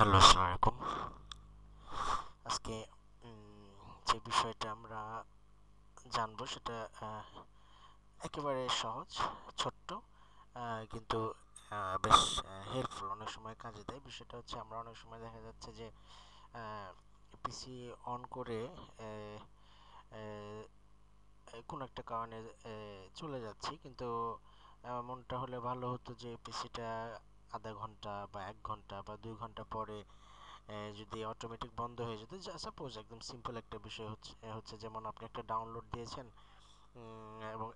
hello আসসালামু আজকে যে বিষয়টা আমরা জানবো সেটা একেবারে সহজ ছোট্ট কিন্তু বেশ হেল্পফুল অনেক সময় কাজে দেয় বিষয়টা হচ্ছে আমরা অনেক সময় দেখা যাচ্ছে যে পিসি অন করে কোনো একটা কারণে চলে যাচ্ছি কিন্তু মনটা হলে ভালো হতো যে পিসিটা আধা ঘন্টা বা এক ঘন্টা বা দুই ঘন্টা পরে যদি অটোমেটিক বন্ধ হয়ে যেত সাপোজ একদম সিম্পল একটা বিষয় হচ্ছে হচ্ছে যেমন আপনি একটা ডাউনলোড দিয়েছেন এবং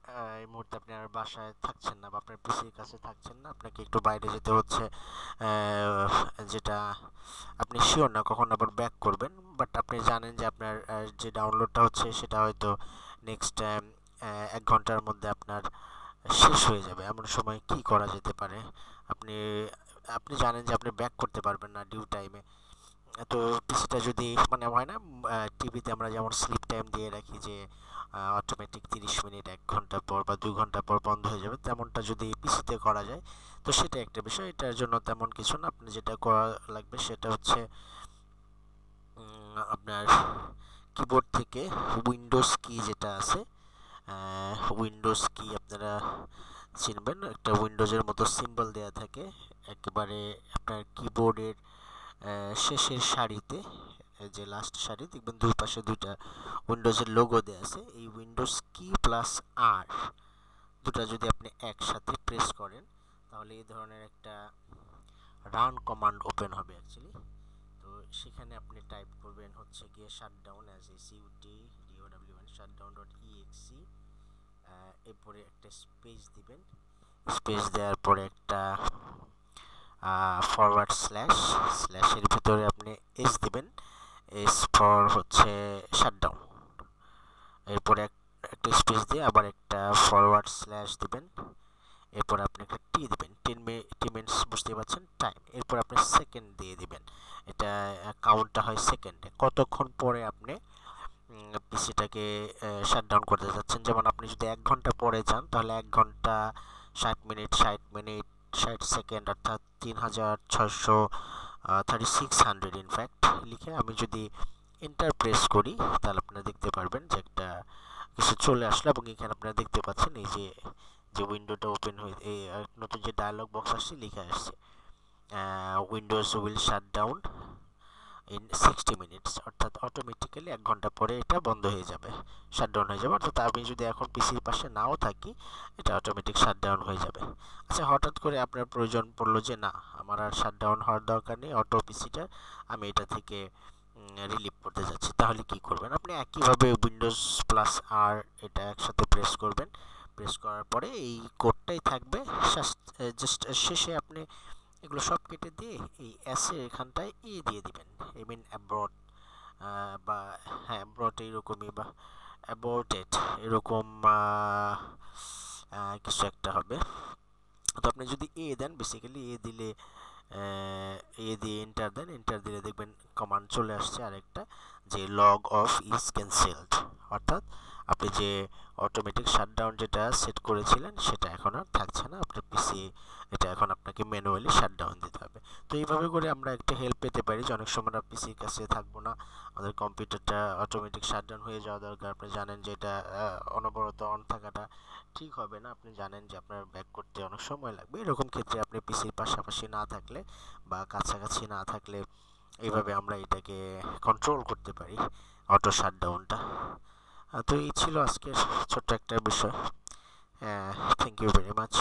এই মুহূর্তে আপনি আর বাসায় থাকছেন না বা আপনার পিসির কাছে থাকছেন না আপনাকে একটু বাইরে যেতে হচ্ছে যেটা আপনি শিওর না কখন আবার ব্যাক করবেন বাট আপনি জানেন যে আপনার যে ডাউনলোডটা হচ্ছে সেটা হয়তো নেক্সট এক ঘন্টার মধ্যে আপনার শেষ হয়ে যাবে এমন সময় কি করা যেতে পারে আপনি আপনি জানেন যে আপনি ব্যাক করতে পারবেন না ডিউ টাইমে তো পিসিটা যদি মানে হয় না টিভিতে আমরা যেমন স্লিপ টাইম দিয়ে রাখি যে অটোমেটিক তিরিশ মিনিট এক ঘন্টা পর বা দুই ঘন্টা পর বন্ধ হয়ে যাবে তেমনটা যদি পিসিতে করা যায় তো সেটা একটা বিষয় এটার জন্য তেমন কিছু না আপনি যেটা করা লাগবে সেটা হচ্ছে আপনার কিবোর্ড থেকে উইন্ডোজ কি যেটা আছে উইন্ডোজ কি আপনারা চিনবেন একটা উইন্ডোজের মতো সিম্বল দেয়া থাকে একেবারে আপনার কিবোর্ডের শেষের সারিতে যে লাস্ট সারি দেখবেন দুই পাশে দুইটা উইন্ডোজের লোগো দেওয়া আছে এই উইন্ডোজ কি প্লাস আর দুটা যদি আপনি একসাথে প্রেস করেন তাহলে এই ধরনের একটা রান কমান্ড ওপেন হবে অ্যাকচুয়ালি তো সেখানে আপনি টাইপ করবেন হচ্ছে গিয়ে শাটডাউন অ্যাজ এ সিউটি ইউডাব্লিউ মানে শাটডাউন ডট ইএক্সি এরপরে একটা স্পেস দিবেন স্পেস দেওয়ার পরে একটা ফরওয়ার্ড স্ল্যাশ স্ল্যাশের ভিতরে আপনি এস দিবেন এস ফর হচ্ছে শাটডাউন এরপরে একটা স্পেস দিয়ে আবার একটা ফরওয়ার্ড স্ল্যাশ দিবেন এরপর আপনি একটা টি দিবেন টেন টি মিনিটস বুঝতে পারছেন টাইম এরপর আপনি সেকেন্ড দিয়ে দিবেন এটা কাউন্টটা হয় সেকেন্ডে কতক্ষণ পরে আপনি শাট শাটডাউন করতে চাচ্ছেন যেমন আপনি যদি এক ঘন্টা পরে যান তাহলে এক ঘন্টা ষাট মিনিট ষাট মিনিট ষাট সেকেন্ড অর্থাৎ তিন হাজার ছশো থার্টি সিক্স হান্ড্রেড ইনফ্যাক্ট লিখে আমি যদি এন্টার প্রেস করি তাহলে আপনারা দেখতে পারবেন যে একটা কিছু চলে আসলো এবং এখানে আপনারা দেখতে পাচ্ছেন এই যে যে উইন্ডোটা ওপেন হয়ে নতুন যে ডায়লগ বক্স আসছে লিখে আসছে Windows will shut down in sixty minutes অর্থাৎ অটোমেটিক্যালি এক ঘন্টা পরে এটা বন্ধ হয়ে যাবে শাটডাউন হয়ে যাবে অর্থাৎ আমি যদি এখন পিসির পাশে নাও থাকি এটা অটোমেটিক শাটডাউন হয়ে যাবে আচ্ছা হঠাৎ করে আপনার প্রয়োজন পড়লো যে না আমার আর শাটডাউন হওয়ার দরকার নেই অটো পিসিটা আমি এটা থেকে রিলিভ করতে যাচ্ছি তাহলে কি করবেন আপনি একইভাবে উইন্ডোজ প্লাস আর এটা একসাথে প্রেস করবেন প্রেস করার পরে এই কোডটাই থাকবে জাস্ট শেষে আপনি এগুলো সব কেটে দিয়ে এই অ্যাসের এখানটায় ই e দিয়ে দিবেন আই মিন অ্যাব্রড বা হ্যাঁ অ্যাব্রড এইরকমই বা অ্যাবর্টেড এরকম কিছু একটা হবে তো আপনি যদি এ দেন বেসিক্যালি এ দিলে এ দিয়ে এন্টার দেন এন্টার দিলে দেখবেন কমান্ড চলে আসছে আরেকটা যে লগ অফ ইজ ক্যান্সেলড অর্থাৎ আপনি যে অটোমেটিক শাটডাউন যেটা সেট করেছিলেন সেটা এখন আর থাকছে না আপনার পিসি এটা এখন আপনাকে ম্যানুয়ালি শাট তো এইভাবে করে আমরা একটা হেল্প পেতে পারি যে অনেক সময় আমরা পিসির কাছে থাকবো না আমাদের কম্পিউটারটা অটোমেটিক শাটডাউন হয়ে যাওয়া দরকার আপনি জানেন যে এটা অনবরত অন থাকাটা ঠিক হবে না আপনি জানেন যে আপনার ব্যাক করতে অনেক সময় লাগবে এরকম ক্ষেত্রে আপনি পিসির পাশাপাশি না থাকলে বা কাছাকাছি না থাকলে এইভাবে আমরা এটাকে কন্ট্রোল করতে পারি অটো শাটডাউনটা তো এই ছিল আজকের ছোট্ট একটা বিষয় থ্যাংক ইউ ভেরি মাচ